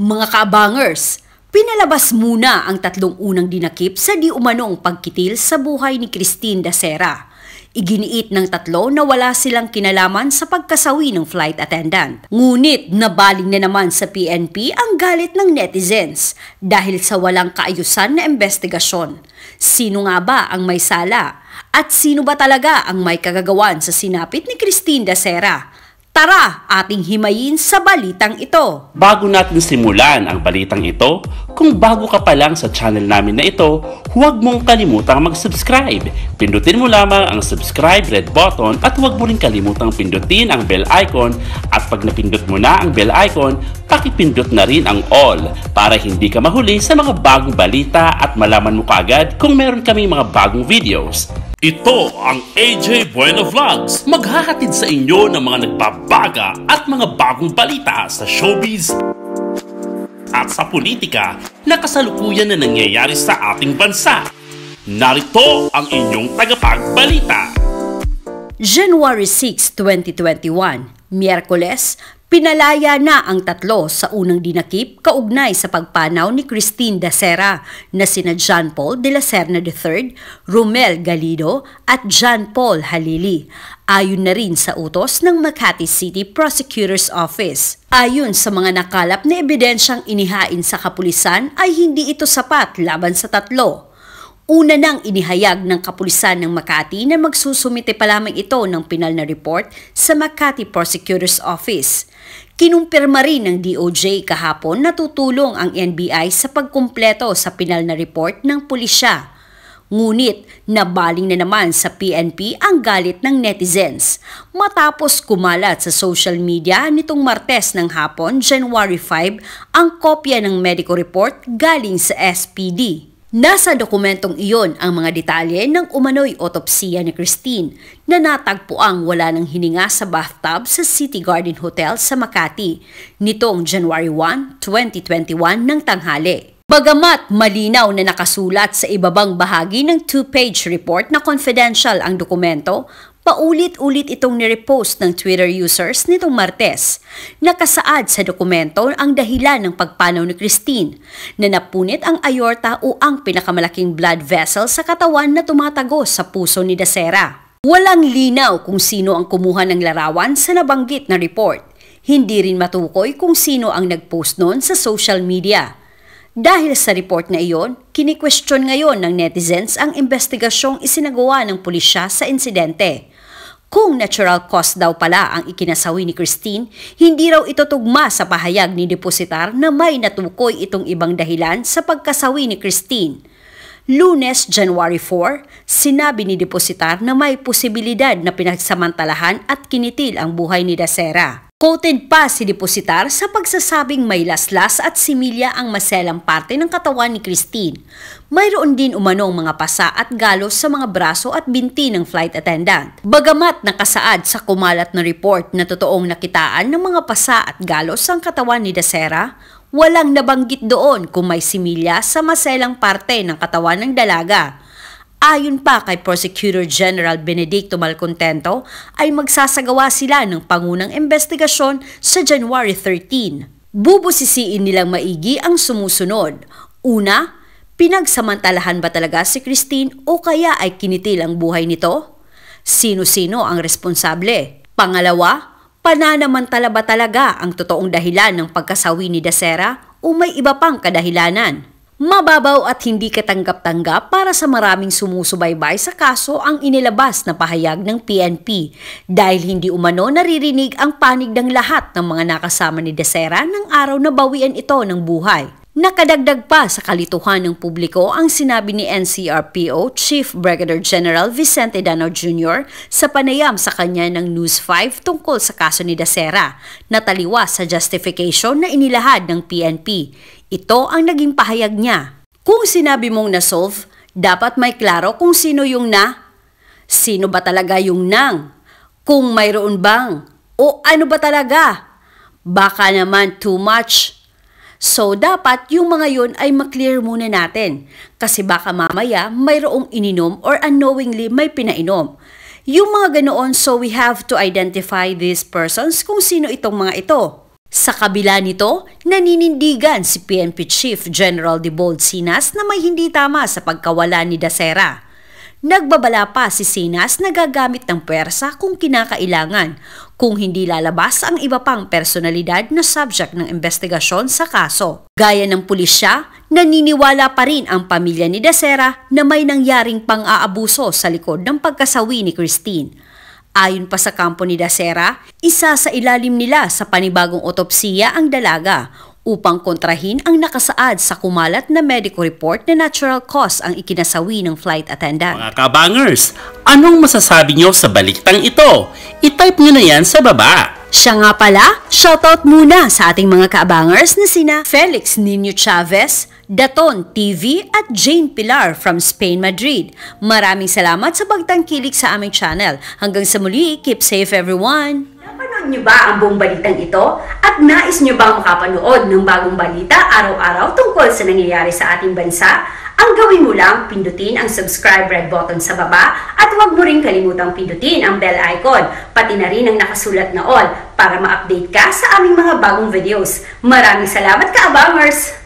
Mga kabangers, pinalabas muna ang tatlong unang dinakip sa di umanong pagkitil sa buhay ni Christine Dacera. Iginiit ng tatlo na wala silang kinalaman sa pagkasawi ng flight attendant. Ngunit nabaling na naman sa PNP ang galit ng netizens dahil sa walang kaayusan na investigasyon. Sino nga ba ang may sala? At sino ba talaga ang may kagagawan sa sinapit ni Christine Dacera? Tara, ating himayin sa balitang ito. Bago natin simulan ang balitang ito, kung bago ka pa lang sa channel namin na ito, huwag mong kalimutang mag-subscribe. Pindutin mo lamang ang subscribe red button at huwag mo rin kalimutang pindutin ang bell icon at pag napindot mo na ang bell icon, pakipindot na rin ang all para hindi ka mahuli sa mga bagong balita at malaman mo kaagad kung meron kami mga bagong videos. Ito ang AJ Bueno Vlogs, maghahatid sa inyo ng mga nagbabaga at mga bagong balita sa showbiz at sa politika na kasalukuyan na nangyayari sa ating bansa. Narito ang inyong tagapagbalita. January 6, 2021, Miyerkules, Pinalaya na ang tatlo sa unang dinakip kaugnay sa pagpanaw ni Christine Dacera na sina John Paul de la Serna III, Romel Galido at John Paul Halili. Ayon na rin sa utos ng Makati City Prosecutor's Office. Ayon sa mga nakalap na ebidensyang inihain sa kapulisan ay hindi ito sapat laban sa tatlo Una nang inihayag ng Kapulisan ng Makati na magsusumite pa lamang ito ng pinal na report sa Makati Prosecutor's Office. Kinumpirma rin ng DOJ kahapon na tutulong ang NBI sa pagkumpleto sa pinal na report ng pulisya. Ngunit nabaling na naman sa PNP ang galit ng netizens matapos kumalat sa social media nitong Martes ng hapon, January 5, ang kopya ng medical report galing sa SPD. Nasa dokumentong iyon ang mga detalye ng umano'y otopsiya ni Christine na natagpuang wala ng hininga sa bathtub sa City Garden Hotel sa Makati nitong January 1, 2021 ng tanghali. Bagamat malinaw na nakasulat sa ibabang bahagi ng two-page report na confidential ang dokumento, Paulit-ulit itong nirepost ng Twitter users nitong Martes. Nakasaad sa dokumento ang dahilan ng pagpanaw ni Christine na napunit ang aorta o ang pinakamalaking blood vessel sa katawan na tumatagos sa puso ni Dasera. Walang linaw kung sino ang kumuha ng larawan sa nabanggit na report. Hindi rin matukoy kung sino ang nagpost noon sa social media. Dahil sa report na iyon, kinikwestiyon ngayon ng netizens ang investigasyong isinagawa ng pulisya sa insidente. Kung natural cause daw pala ang ikinasawi ni Christine, hindi raw ito tugma sa pahayag ni depositar na may natukoy itong ibang dahilan sa pagkasawi ni Christine. Lunes, January 4, sinabi ni depositar na may posibilidad na pinagsamantalahan at kinitil ang buhay ni Dasera. Quoted pa si Depositar sa pagsasabing may laslas at similya ang maselang parte ng katawan ni Christine. Mayroon din umanong mga pasa at galos sa mga braso at binti ng flight attendant. Bagamat nakasaad sa kumalat na report na totoong nakitaan ng mga pasa at galos ang katawan ni Dasera, walang nabanggit doon kung may similya sa maselang parte ng katawan ng dalaga Ayon pa kay Prosecutor General Benedicto Malcontento ay magsasagawa sila ng pangunang investigasyon sa January 13. Bubusisiin nilang maigi ang sumusunod. Una, pinagsamantalahan ba talaga si Christine o kaya ay kinitil ang buhay nito? Sino-sino ang responsable? Pangalawa, pananamantala ba talaga ang totoong dahilan ng pagkasawi ni Dasera o may iba pang kadahilanan? Mababaw at hindi katanggap-tanggap para sa maraming sumusubaybay sa kaso ang inilabas na pahayag ng PNP dahil hindi umano naririnig ang panig ng lahat ng mga nakasama ni Desera ng araw na bawian ito ng buhay. Nakadagdag pa sa kalituhan ng publiko ang sinabi ni NCRPO Chief Brigadier General Vicente Dano Jr. sa panayam sa kanya ng News 5 tungkol sa kaso ni Dasera na taliwas sa justification na inilahad ng PNP. Ito ang naging pahayag niya. Kung sinabi mong na-solve, dapat may klaro kung sino yung na. Sino ba talaga yung nang? Kung mayroon bang? O ano ba talaga? Baka naman too much. So, dapat yung mga yun ay maklear muna natin kasi baka mamaya mayroong ininom or unknowingly may pinainom. Yung mga ganoon, so we have to identify these persons kung sino itong mga ito. Sa kabila nito, naninindigan si PNP Chief General Debold Sinas na may hindi tama sa pagkawala ni Dasera. Nagbabala pa si Sinas na gagamit ng pwersa kung kinakailangan kung hindi lalabas ang iba pang personalidad na subject ng investigasyon sa kaso. Gaya ng pulisya, naniniwala pa rin ang pamilya ni Dasera na may nangyaring pang-aabuso sa likod ng pagkasawi ni Christine. Ayon pa sa kampo ni Dasera, isa sa ilalim nila sa panibagong otopsiya ang dalaga upang kontrahin ang nakasaad sa kumalat na medical report na natural cause ang ikinasawi ng flight attendant. Mga kabangers, anong masasabi nyo sa baliktang ito? I-type nyo na yan sa baba. Siya nga pala, shoutout muna sa ating mga kabangers na sina Felix Nino Chavez, Daton TV at Jane Pilar from Spain, Madrid. Maraming salamat sa pagtangkilik sa aming channel. Hanggang sa muli, keep safe everyone! Napanood niyo ba ang buong balitang ito? At nais niyo ba makapanood ng bagong balita araw-araw tungkol sa nangyayari sa ating bansa? Ang gawin mo lang, pindutin ang subscribe red button sa baba at huwag mo rin kalimutang pindutin ang bell icon, pati na rin ang nakasulat na all para ma-update ka sa aming mga bagong videos. Maraming salamat ka, Abangers!